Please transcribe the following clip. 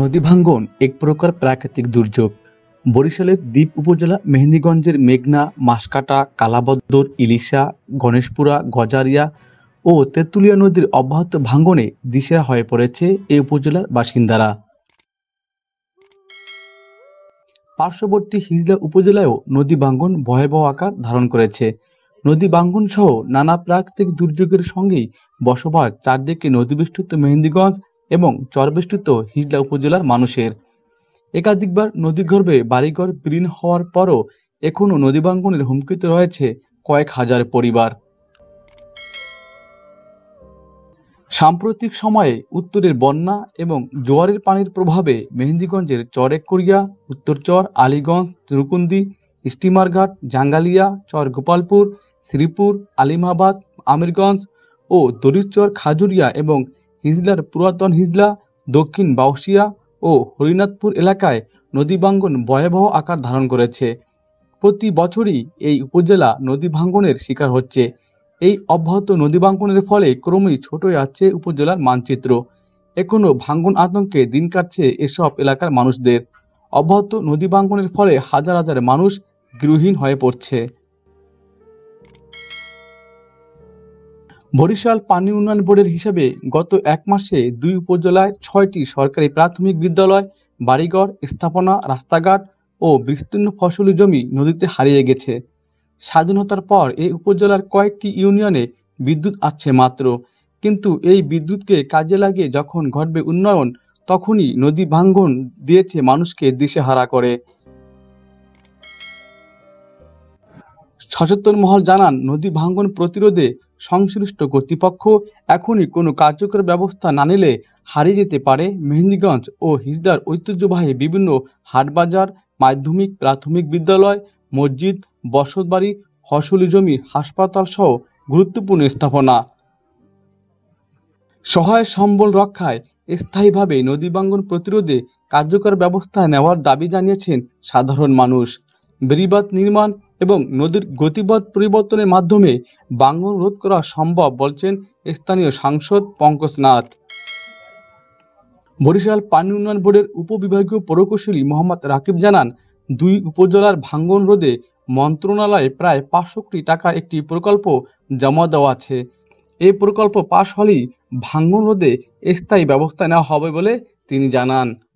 নদী ভাঙ্গন এক প্রকার প্রাকৃতিক দুর্যোগ বরিশালের দ্বীপ উপজেলা মেহেন্দিগঞ্জের মেঘনা মাসকাটা কালাবদ্দর ইলিশা গণেশপুরা গজারিয়া ও তেঁতুলিয়া নদীর অব্যাহত ভাঙ্গনে দিশেরা হয়ে পড়েছে এই উপজেলার বাসিন্দারা পার্শ্ববর্তী হিজলা উপজেলায়ও নদী ভাঙ্গন ভয়াবহ আকার ধারণ করেছে নদী ভাঙ্গন সহ নানা প্রাকৃতিক দুর্যোগের সঙ্গেই বসবাস চারদিকে নদীবেষ্ট মেহেন্দিগঞ্জ এবং চরবেষ্টিত হিজলা উপজেলার মানুষের একাধিকবার নদীগর্ভে বাড়িঘর বিলীন হওয়ার পরও এখনও নদীবাঙ্গনের হুমকিতে রয়েছে কয়েক হাজার পরিবার সাম্প্রতিক সময়ে উত্তরের বন্যা এবং জোয়ারের পানির প্রভাবে মেহেন্দিগঞ্জের উত্তর উত্তরচর আলীগঞ্জ রুকুন্দি স্টিমারঘাট জাঙ্গালিয়া চর গোপালপুর শ্রীপুর আলিমাবাদ আমিরগঞ্জ ও দরিচর খাজুরিয়া এবং হিজলার পুরাতন হিজলা দক্ষিণ বাউসিয়া ও হরিনাথপুর এলাকায় নদী ভাঙ্গন ভয়াবহ আকার ধারণ করেছে প্রতি বছরই এই উপজেলা নদী ভাঙ্গনের শিকার হচ্ছে এই অব্যাহত নদী ভাঙ্গনের ফলে ক্রমেই ছোট যাচ্ছে উপজেলার মানচিত্র এখনও ভাঙ্গন আতঙ্কে দিন কাটছে এসব এলাকার মানুষদের অব্যাহত নদী ভাঙ্গনের ফলে হাজার হাজার মানুষ গৃহহীন হয়ে পড়ছে বরিশাল পানি উন্নয়ন বোর্ডের হিসাবে গত এক মাসে দুই উপজেলায় ছয়টি সরকারি প্রাথমিক বিদ্যালয় বাড়িঘর স্থাপনা রাস্তাঘাট ও বিস্তীর্ণ ফসলি জমি নদীতে হারিয়ে গেছে স্বাধীনতার পর এই উপজেলার কয়েকটি ইউনিয়নে বিদ্যুৎ আছে মাত্র কিন্তু এই বিদ্যুৎকে কাজে লাগিয়ে যখন ঘটবে উন্নয়ন তখনই নদী ভাঙ্গন দিয়েছে মানুষকে দিশেহারা করে সচেতন মহল জানান নদী ভাঙ্গন প্রতিরোধে সংশ্লিষ্ট কর্তৃপক্ষ এখনই কোনো কার্যকর ব্যবস্থা না নিলে হারিয়ে যেতে পারে মেহেন্দিগঞ্জ ও হিজদার ঐতিহ্যবাহী বিভিন্ন হাটবাজার মাধ্যমিক প্রাথমিক বিদ্যালয় মসজিদ বসতবাড়ি ফসলি জমি হাসপাতাল সহ গুরুত্বপূর্ণ স্থাপনা সহায় সম্বল রক্ষায় স্থায়ীভাবে নদীবাঙ্গন প্রতিরোধে কার্যকর ব্যবস্থা নেওয়ার দাবি জানিয়েছেন সাধারণ মানুষ বেড়িবাঁধ নির্মাণ এবং নদীর গতিপথ পরিবর্তনের মাধ্যমে বাঙ্গন রোধ করা সম্ভব বলছেন স্থানীয় সাংসদ পঙ্কজ নাথ বরিশাল পানি উন্নয়ন বোর্ডের উপবিভাগীয় প্রকৌশলী মোহাম্মদ রাকিব জানান দুই উপজেলার ভাঙ্গন রোধে মন্ত্রণালয়ে প্রায় পাঁচশো কোটি টাকা একটি প্রকল্প জমা দেওয়া আছে এই প্রকল্প পাশ হলেই ভাঙ্গন রোধে স্থায়ী ব্যবস্থা নেওয়া হবে বলে তিনি জানান